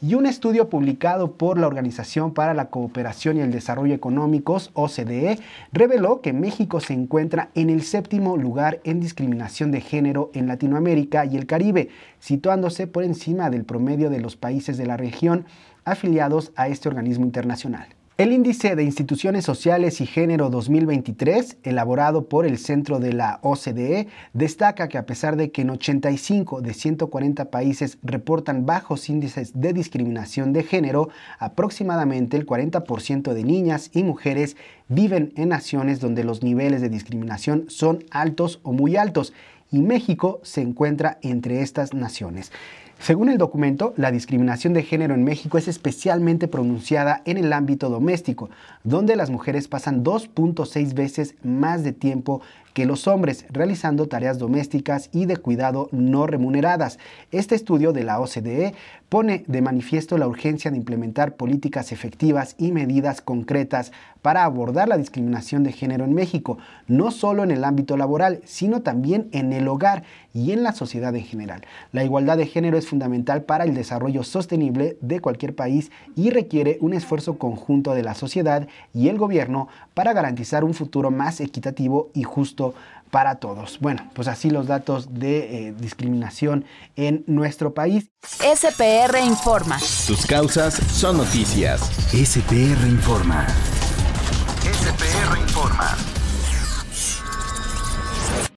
y un estudio publicado por la Organización para la Cooperación y el Desarrollo Económicos, OCDE, reveló que México se encuentra en el séptimo lugar en discriminación de género en Latinoamérica y el Caribe, situándose por encima del promedio de los países de la región afiliados a este organismo internacional. El índice de instituciones sociales y género 2023, elaborado por el Centro de la OCDE, destaca que a pesar de que en 85 de 140 países reportan bajos índices de discriminación de género, aproximadamente el 40% de niñas y mujeres viven en naciones donde los niveles de discriminación son altos o muy altos, y México se encuentra entre estas naciones. Según el documento, la discriminación de género en México es especialmente pronunciada en el ámbito doméstico, donde las mujeres pasan 2.6 veces más de tiempo que los hombres realizando tareas domésticas y de cuidado no remuneradas. Este estudio de la OCDE pone de manifiesto la urgencia de implementar políticas efectivas y medidas concretas para abordar la discriminación de género en México, no solo en el ámbito laboral, sino también en el hogar y en la sociedad en general. La igualdad de género es fundamental para el desarrollo sostenible de cualquier país y requiere un esfuerzo conjunto de la sociedad y el gobierno para garantizar un futuro más equitativo y justo para todos. Bueno, pues así los datos de eh, discriminación en nuestro país. SPR Informa. Sus causas son noticias. SPR Informa. SPR Informa.